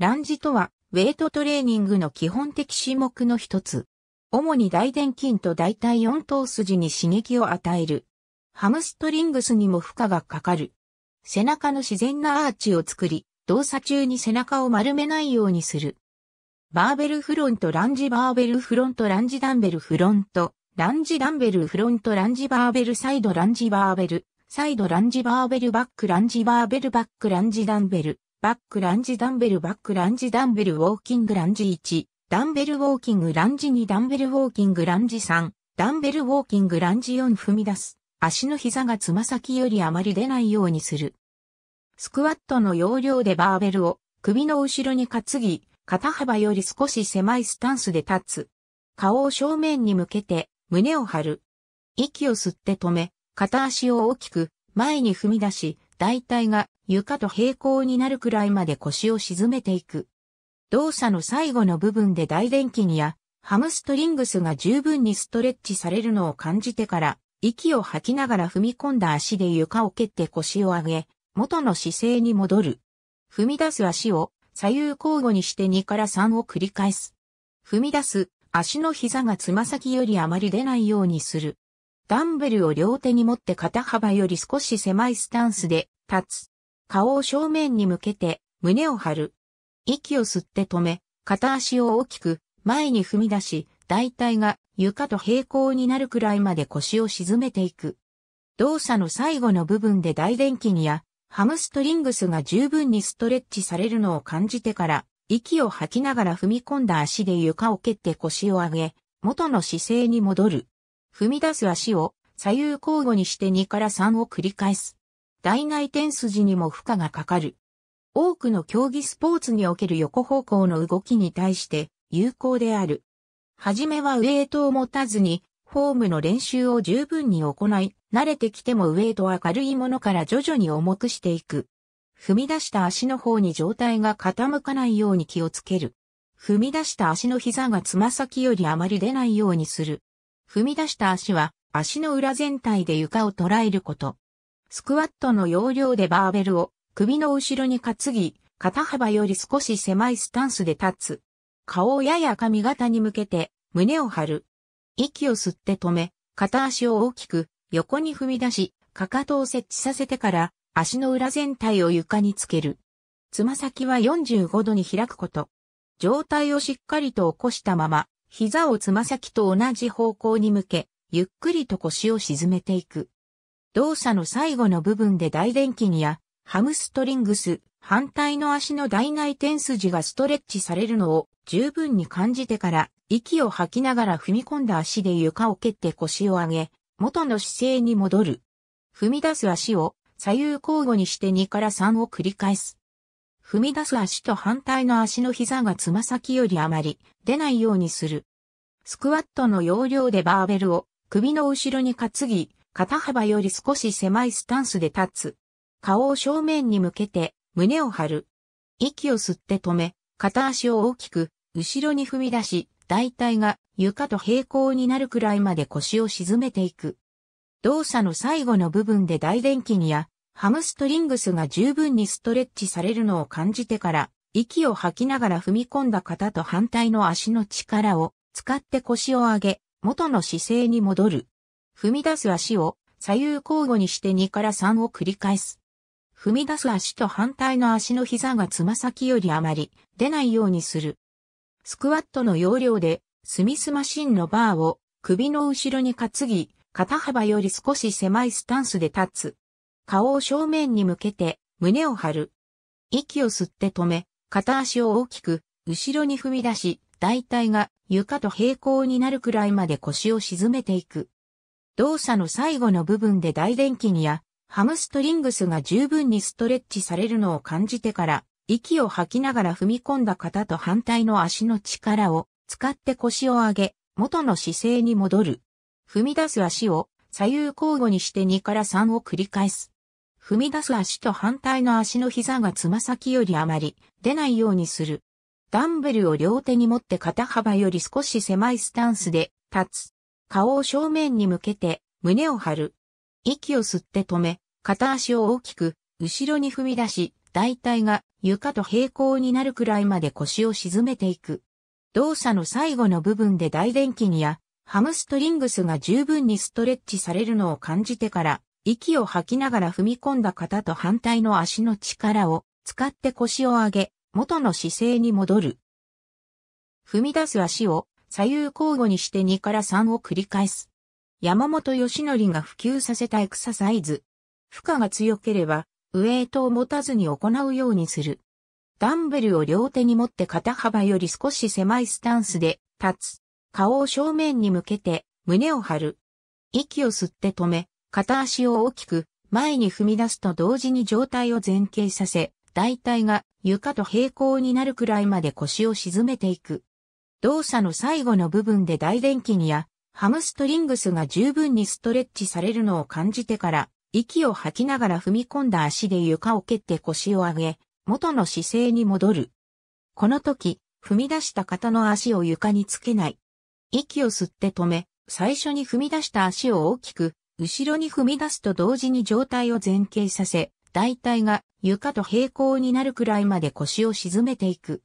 ランジとは、ウェイトトレーニングの基本的種目の一つ。主に大臀筋と大体4頭筋に刺激を与える。ハムストリングスにも負荷がかかる。背中の自然なアーチを作り、動作中に背中を丸めないようにする。バーベルフロントランジバーベルフロントランジダンベルフロント、ランジダンベルフロントランジバーベルサイドランジバーベル、サイドランジバーベルバックランジバーベルバックランジダンベル、バックランジダンベルバックランジダンベルウォーキングランジ1、ダンベルウォーキングランジ2ダンベルウォーキングランジ3、ダンベルウォーキングランジ4踏み出す。足の膝がつま先よりあまり出ないようにする。スクワットの要領でバーベルを首の後ろに担ぎ、肩幅より少し狭いスタンスで立つ。顔を正面に向けて胸を張る。息を吸って止め、片足を大きく前に踏み出し、大体が床と平行になるくらいまで腰を沈めていく。動作の最後の部分で大電筋やハムストリングスが十分にストレッチされるのを感じてから、息を吐きながら踏み込んだ足で床を蹴って腰を上げ、元の姿勢に戻る。踏み出す足を左右交互にして2から3を繰り返す。踏み出す足の膝がつま先よりあまり出ないようにする。ダンベルを両手に持って肩幅より少し狭いスタンスで立つ。顔を正面に向けて、胸を張る。息を吸って止め、片足を大きく前に踏み出し、大体が床と平行になるくらいまで腰を沈めていく。動作の最後の部分で大電筋やハムストリングスが十分にストレッチされるのを感じてから、息を吐きながら踏み込んだ足で床を蹴って腰を上げ、元の姿勢に戻る。踏み出す足を左右交互にして2から3を繰り返す。大内転筋にも負荷がかかる。多くの競技スポーツにおける横方向の動きに対して有効である。はじめはウェイトを持たずに、フォームの練習を十分に行い、慣れてきてもウェイトは軽いものから徐々に重くしていく。踏み出した足の方に状態が傾かないように気をつける。踏み出した足の膝がつま先よりあまり出ないようにする。踏み出した足は足の裏全体で床を捉えること。スクワットの要領でバーベルを首の後ろに担ぎ、肩幅より少し狭いスタンスで立つ。顔をやや髪型に向けて胸を張る。息を吸って止め、片足を大きく横に踏み出し、かかとを設置させてから足の裏全体を床につける。つま先は45度に開くこと。上体をしっかりと起こしたまま、膝をつま先と同じ方向に向け、ゆっくりと腰を沈めていく。動作の最後の部分で大気筋やハムストリングス、反対の足の大内転筋がストレッチされるのを十分に感じてから息を吐きながら踏み込んだ足で床を蹴って腰を上げ、元の姿勢に戻る。踏み出す足を左右交互にして2から3を繰り返す。踏み出す足と反対の足の膝がつま先よりあまり出ないようにする。スクワットの要領でバーベルを首の後ろに担ぎ、肩幅より少し狭いスタンスで立つ。顔を正面に向けて、胸を張る。息を吸って止め、片足を大きく、後ろに踏み出し、大体が床と平行になるくらいまで腰を沈めていく。動作の最後の部分で大電気にやハムストリングスが十分にストレッチされるのを感じてから、息を吐きながら踏み込んだ肩と反対の足の力を使って腰を上げ、元の姿勢に戻る。踏み出す足を左右交互にして2から3を繰り返す。踏み出す足と反対の足の膝がつま先よりあまり出ないようにする。スクワットの要領でスミスマシンのバーを首の後ろに担ぎ、肩幅より少し狭いスタンスで立つ。顔を正面に向けて胸を張る。息を吸って止め、片足を大きく後ろに踏み出し、大体が床と平行になるくらいまで腰を沈めていく。動作の最後の部分で大電筋やハムストリングスが十分にストレッチされるのを感じてから、息を吐きながら踏み込んだ肩と反対の足の力を使って腰を上げ、元の姿勢に戻る。踏み出す足を左右交互にして2から3を繰り返す。踏み出す足と反対の足の膝がつま先よりあまり出ないようにする。ダンベルを両手に持って肩幅より少し狭いスタンスで立つ。顔を正面に向けて、胸を張る。息を吸って止め、片足を大きく、後ろに踏み出し、大体が床と平行になるくらいまで腰を沈めていく。動作の最後の部分で大電筋やハムストリングスが十分にストレッチされるのを感じてから、息を吐きながら踏み込んだ肩と反対の足の力を使って腰を上げ、元の姿勢に戻る。踏み出す足を左右交互にして2から3を繰り返す。山本義則が普及させたエクササイズ。負荷が強ければ、ウエイトを持たずに行うようにする。ダンベルを両手に持って肩幅より少し狭いスタンスで立つ。顔を正面に向けて胸を張る。息を吸って止め、片足を大きく前に踏み出すと同時に上体を前傾させ、大体が床と平行になるくらいまで腰を沈めていく。動作の最後の部分で大電気にやハムストリングスが十分にストレッチされるのを感じてから、息を吐きながら踏み込んだ足で床を蹴って腰を上げ、元の姿勢に戻る。この時、踏み出した方の足を床につけない。息を吸って止め、最初に踏み出した足を大きく、後ろに踏み出すと同時に上体を前傾させ、大体が床と平行になるくらいまで腰を沈めていく。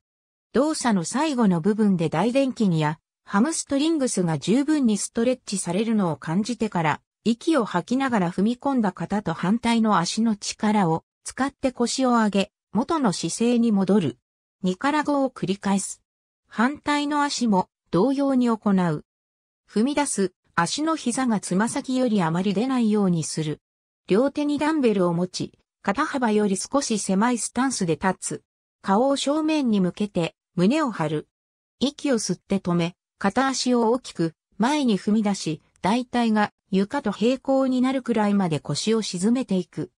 動作の最後の部分で大電筋やハムストリングスが十分にストレッチされるのを感じてから、息を吐きながら踏み込んだ肩と反対の足の力を使って腰を上げ、元の姿勢に戻る。2から5を繰り返す。反対の足も同様に行う。踏み出す足の膝がつま先よりあまり出ないようにする。両手にダンベルを持ち、肩幅より少し狭いスタンスで立つ。顔を正面に向けて胸を張る。息を吸って止め、片足を大きく前に踏み出し、大体が床と平行になるくらいまで腰を沈めていく。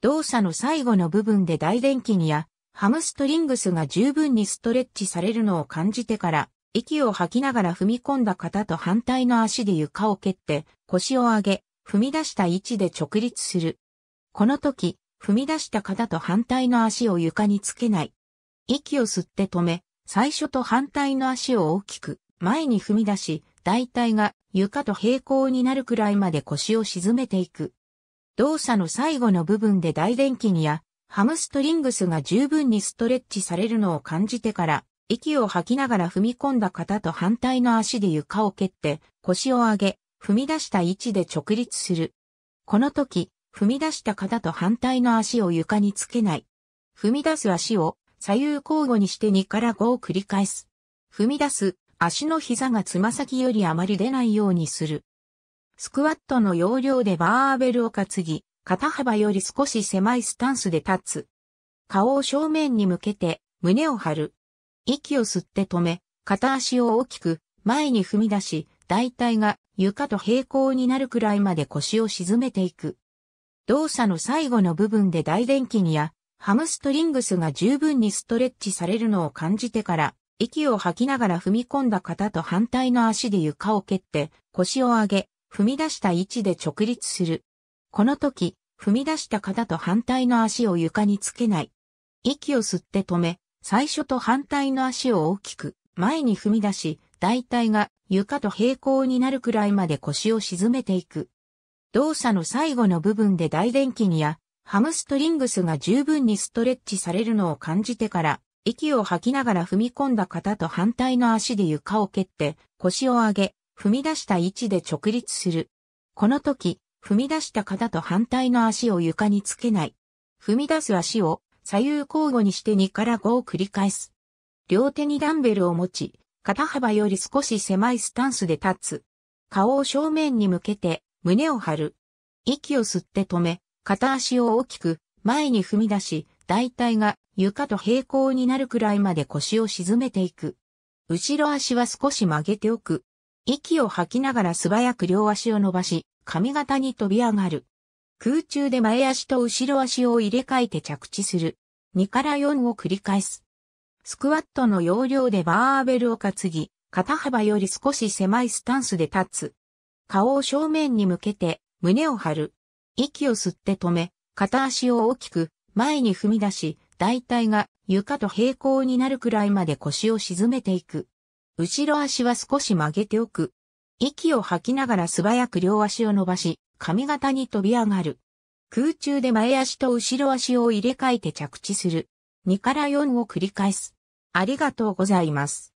動作の最後の部分で大電筋やハムストリングスが十分にストレッチされるのを感じてから、息を吐きながら踏み込んだ肩と反対の足で床を蹴って腰を上げ、踏み出した位置で直立する。この時、踏み出した肩と反対の足を床につけない。息を吸って止め、最初と反対の足を大きく前に踏み出し、大体が床と平行になるくらいまで腰を沈めていく。動作の最後の部分で大電筋やハムストリングスが十分にストレッチされるのを感じてから、息を吐きながら踏み込んだ肩と反対の足で床を蹴って腰を上げ、踏み出した位置で直立する。この時、踏み出した肩と反対の足を床につけない。踏み出す足を左右交互にして2から5を繰り返す。踏み出す、足の膝がつま先よりあまり出ないようにする。スクワットの要領でバーベルを担ぎ、肩幅より少し狭いスタンスで立つ。顔を正面に向けて、胸を張る。息を吸って止め、片足を大きく前に踏み出し、大体が床と平行になるくらいまで腰を沈めていく。動作の最後の部分で大気筋やハムストリングスが十分にストレッチされるのを感じてから、息を吐きながら踏み込んだ肩と反対の足で床を蹴って、腰を上げ、踏み出した位置で直立する。この時、踏み出した肩と反対の足を床につけない。息を吸って止め、最初と反対の足を大きく前に踏み出し、大体が床と平行になるくらいまで腰を沈めていく。動作の最後の部分で大電筋やハムストリングスが十分にストレッチされるのを感じてから、息を吐きながら踏み込んだ肩と反対の足で床を蹴って、腰を上げ、踏み出した位置で直立する。この時、踏み出した肩と反対の足を床につけない。踏み出す足を左右交互にして2から5を繰り返す。両手にダンベルを持ち、肩幅より少し狭いスタンスで立つ。顔を正面に向けて胸を張る。息を吸って止め、片足を大きく前に踏み出し、大体が床と平行になるくらいまで腰を沈めていく。後ろ足は少し曲げておく。息を吐きながら素早く両足を伸ばし、髪型に飛び上がる。空中で前足と後ろ足を入れ替えて着地する。2から4を繰り返す。スクワットの要領でバーベルを担ぎ、肩幅より少し狭いスタンスで立つ。顔を正面に向けて胸を張る。息を吸って止め、片足を大きく前に踏み出し、大体が床と平行になるくらいまで腰を沈めていく。後ろ足は少し曲げておく。息を吐きながら素早く両足を伸ばし、髪型に飛び上がる。空中で前足と後ろ足を入れ替えて着地する。2から4を繰り返す。ありがとうございます。